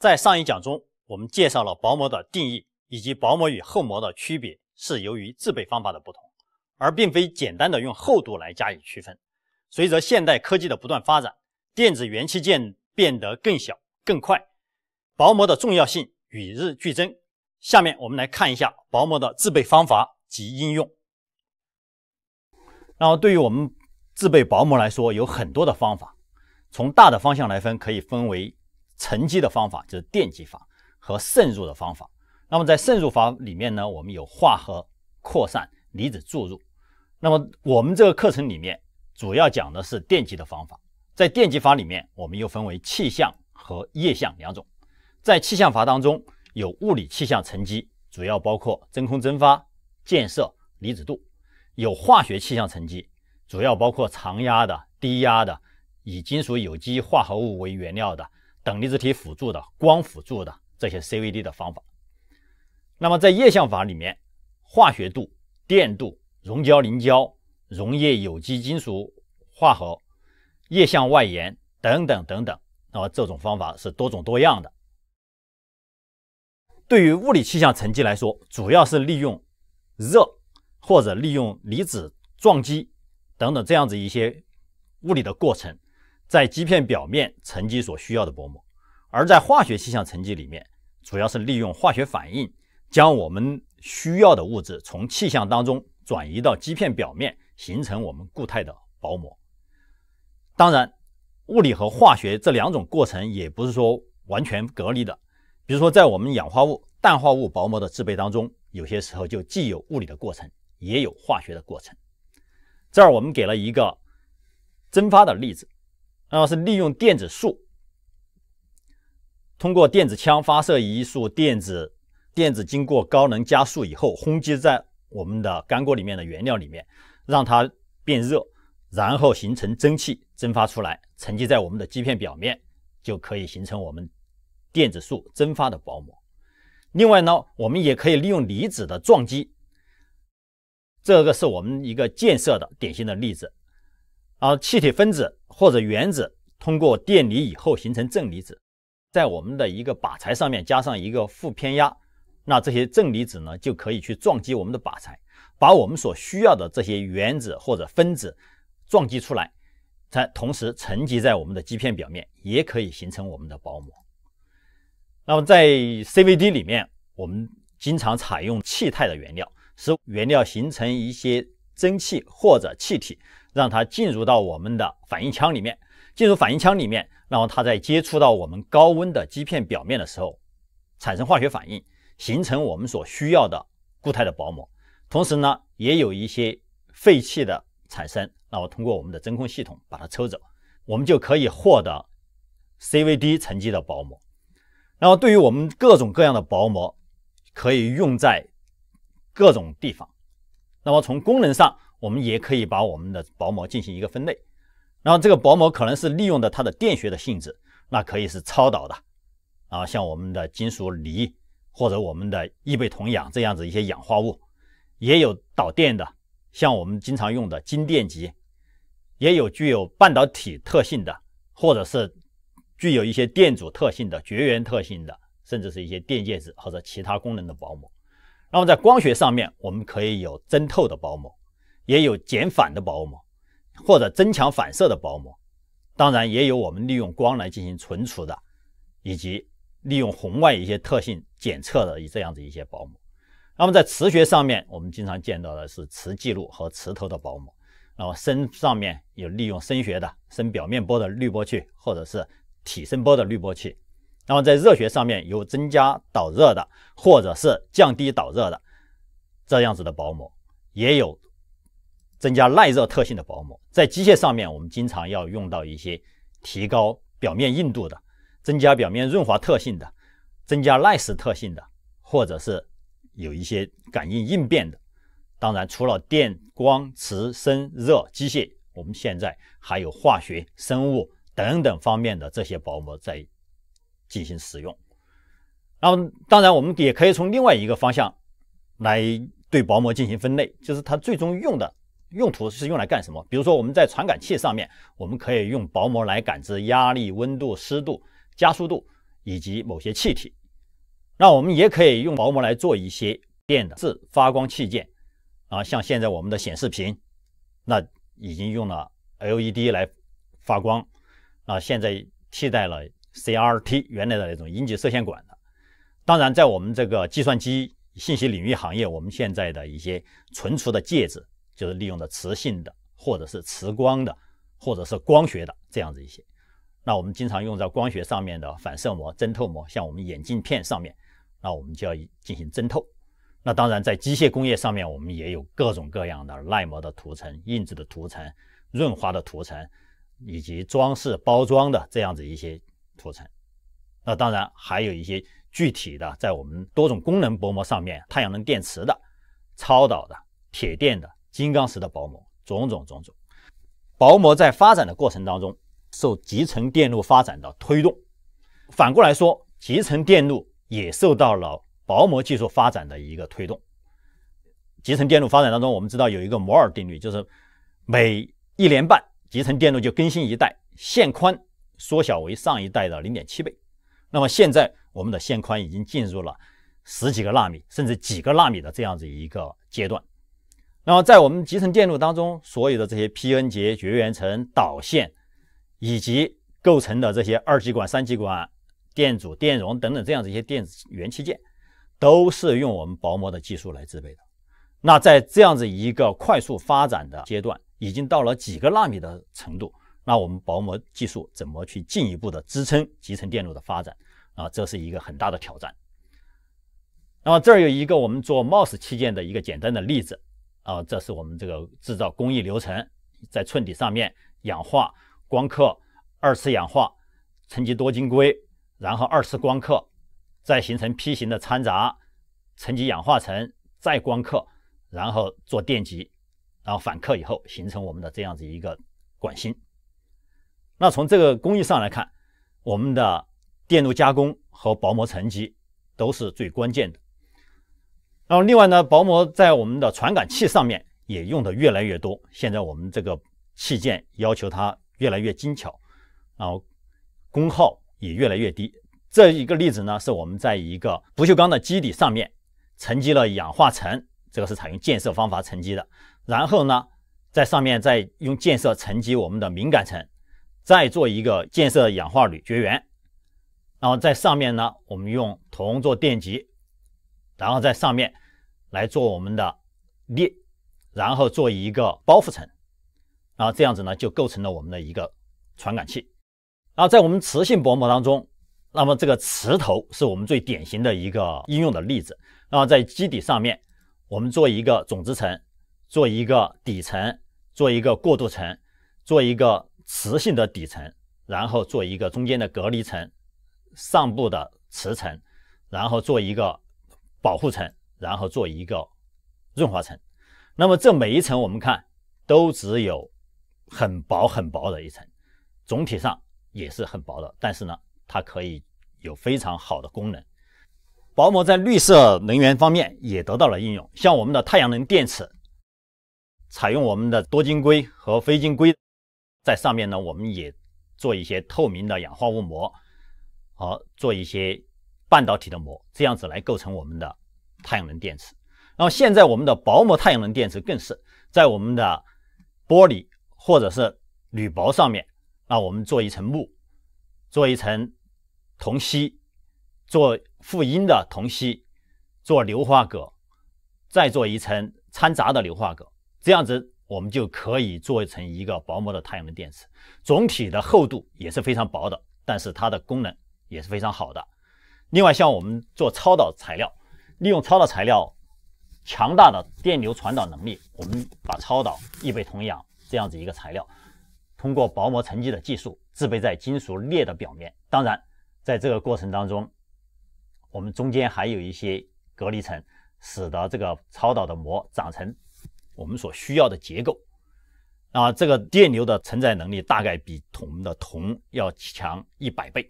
在上一讲中，我们介绍了薄膜的定义以及薄膜与厚膜的区别是由于制备方法的不同，而并非简单的用厚度来加以区分。随着现代科技的不断发展，电子元器件变得更小、更快，薄膜的重要性与日俱增。下面我们来看一下薄膜的制备方法及应用。然后，对于我们制备薄膜来说，有很多的方法，从大的方向来分，可以分为。沉积的方法就是电极法和渗入的方法。那么在渗入法里面呢，我们有化合、扩散、离子注入。那么我们这个课程里面主要讲的是电极的方法。在电极法里面，我们又分为气相和液相两种。在气象法当中，有物理气象沉积，主要包括真空蒸发、溅射、离子度；有化学气象沉积，主要包括常压的、低压的、以金属有机化合物为原料的。等离子体辅助的、光辅助的这些 CVD 的方法，那么在液相法里面，化学度、电度、溶胶凝胶、溶液有机金属化合液相外延等等等等，那么这种方法是多种多样的。对于物理气象沉积来说，主要是利用热或者利用离子撞击等等这样子一些物理的过程。在基片表面沉积所需要的薄膜，而在化学气象沉积里面，主要是利用化学反应，将我们需要的物质从气象当中转移到基片表面，形成我们固态的薄膜。当然，物理和化学这两种过程也不是说完全隔离的。比如说，在我们氧化物、氮化物薄膜的制备当中，有些时候就既有物理的过程，也有化学的过程。这儿我们给了一个蒸发的例子。然后是利用电子束，通过电子枪发射一束电子，电子经过高能加速以后，轰击在我们的干锅里面的原料里面，让它变热，然后形成蒸汽蒸发出来，沉积在我们的基片表面，就可以形成我们电子束蒸发的薄膜。另外呢，我们也可以利用离子的撞击，这个是我们一个建设的典型的例子。啊，气体分子或者原子通过电离以后形成正离子，在我们的一个靶材上面加上一个负偏压，那这些正离子呢就可以去撞击我们的靶材，把我们所需要的这些原子或者分子撞击出来，才同时沉积在我们的基片表面，也可以形成我们的薄膜。那么在 CVD 里面，我们经常采用气态的原料，使原料形成一些蒸汽或者气体。让它进入到我们的反应腔里面，进入反应腔里面，然后它在接触到我们高温的基片表面的时候，产生化学反应，形成我们所需要的固态的薄膜。同时呢，也有一些废气的产生，然后通过我们的真空系统把它抽走，我们就可以获得 CVD 沉积的薄膜。然后对于我们各种各样的薄膜，可以用在各种地方。那么从功能上，我们也可以把我们的薄膜进行一个分类，然后这个薄膜可能是利用的它的电学的性质，那可以是超导的啊，像我们的金属锂或者我们的异位铜氧这样子一些氧化物，也有导电的，像我们经常用的金电极，也有具有半导体特性的，或者是具有一些电阻特性的、绝缘特性的，甚至是一些电介质或者其他功能的薄膜。那么在光学上面，我们可以有增透的薄膜。也有减反的薄膜，或者增强反射的薄膜，当然也有我们利用光来进行存储的，以及利用红外一些特性检测的这样子一些薄膜。那么在磁学上面，我们经常见到的是磁记录和磁头的薄膜。然后声上面有利用声学的声表面波的滤波器，或者是体声波的滤波器。那么在热学上面有增加导热的，或者是降低导热的这样子的薄膜，也有。增加耐热特性的薄膜，在机械上面，我们经常要用到一些提高表面硬度的、增加表面润滑特性的、增加耐蚀特性的，或者是有一些感应应变的。当然，除了电、光、磁、声、热、机械，我们现在还有化学生物等等方面的这些薄膜在进行使用。那么，当然我们也可以从另外一个方向来对薄膜进行分类，就是它最终用的。用途是用来干什么？比如说，我们在传感器上面，我们可以用薄膜来感知压力、温度、湿度、加速度以及某些气体。那我们也可以用薄膜来做一些电子发光器件，啊，像现在我们的显示屏，那已经用了 LED 来发光。啊，现在替代了 CRT 原来的那种阴极射线管的。当然，在我们这个计算机信息领域行业，我们现在的一些存储的介质。就是利用的磁性的，或者是磁光的，或者是光学的这样子一些。那我们经常用在光学上面的反射膜、增透膜，像我们眼镜片上面，那我们就要进行增透。那当然，在机械工业上面，我们也有各种各样的耐磨的涂层、硬质的涂层、润滑的涂层，以及装饰包装的这样子一些涂层。那当然，还有一些具体的在我们多种功能薄膜上面，太阳能电池的、超导的、铁电的。金刚石的薄膜，种种种种薄膜在发展的过程当中，受集成电路发展的推动；反过来说，集成电路也受到了薄膜技术发展的一个推动。集成电路发展当中，我们知道有一个摩尔定律，就是每一年半，集成电路就更新一代，线宽缩小为上一代的零点七倍。那么现在，我们的线宽已经进入了十几个纳米，甚至几个纳米的这样子一个阶段。那么，在我们集成电路当中，所有的这些 P-N 结、绝缘层、导线，以及构成的这些二极管、三极管、电阻、电容等等这样的一些电子元器件，都是用我们薄膜的技术来制备的。那在这样子一个快速发展的阶段，已经到了几个纳米的程度，那我们薄膜技术怎么去进一步的支撑集成电路的发展啊？这是一个很大的挑战。那么这儿有一个我们做 MOS 器件的一个简单的例子。啊，这是我们这个制造工艺流程，在衬底上面氧化、光刻、二次氧化、沉积多晶硅，然后二次光刻，再形成 P 型的掺杂，沉积氧化层，再光刻，然后做电极，然后反刻以后形成我们的这样子一个管芯。那从这个工艺上来看，我们的电路加工和薄膜沉积都是最关键的。然后，另外呢，薄膜在我们的传感器上面也用的越来越多。现在我们这个器件要求它越来越精巧，然后功耗也越来越低。这一个例子呢，是我们在一个不锈钢的基底上面沉积了氧化层，这个是采用建设方法沉积的。然后呢，在上面再用建设沉积我们的敏感层，再做一个建设氧化铝绝缘。然后在上面呢，我们用铜做电极。然后在上面来做我们的裂，然后做一个包覆层，然后这样子呢就构成了我们的一个传感器。然后在我们磁性薄膜当中，那么这个磁头是我们最典型的一个应用的例子。然后在基底上面，我们做一个种子层，做一个底层，做一个过渡层，做一个磁性的底层，然后做一个中间的隔离层，上部的磁层，然后做一个。保护层，然后做一个润滑层。那么这每一层我们看都只有很薄很薄的一层，总体上也是很薄的。但是呢，它可以有非常好的功能。薄膜在绿色能源方面也得到了应用，像我们的太阳能电池，采用我们的多晶硅和非晶硅，在上面呢，我们也做一些透明的氧化物膜，和做一些。半导体的膜，这样子来构成我们的太阳能电池。然后现在我们的薄膜太阳能电池，更是在我们的玻璃或者是铝箔上面，那我们做一层钼，做一层铜锡，做负阴的铜锡，做硫化镉，再做一层掺杂的硫化镉，这样子我们就可以做成一个薄膜的太阳能电池。总体的厚度也是非常薄的，但是它的功能也是非常好的。另外，像我们做超导材料，利用超导材料强大的电流传导能力，我们把超导易钡铜氧这样子一个材料，通过薄膜沉积的技术制备在金属镍的表面。当然，在这个过程当中，我们中间还有一些隔离层，使得这个超导的膜长成我们所需要的结构。啊，这个电流的承载能力大概比铜的铜要强一百倍。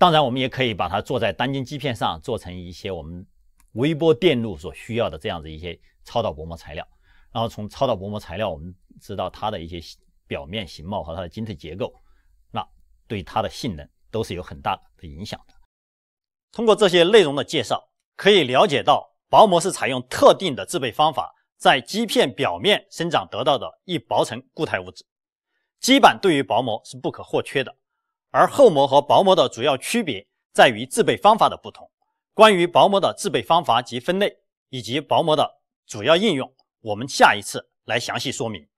当然，我们也可以把它做在单晶基片上，做成一些我们微波电路所需要的这样子一些超导薄膜材料。然后从超导薄膜材料，我们知道它的一些表面形貌和它的晶体结构，那对它的性能都是有很大的影响的。通过这些内容的介绍，可以了解到薄膜是采用特定的制备方法，在基片表面生长得到的一薄层固态物质。基板对于薄膜是不可或缺的。而厚膜和薄膜的主要区别在于制备方法的不同。关于薄膜的制备方法及分类，以及薄膜的主要应用，我们下一次来详细说明。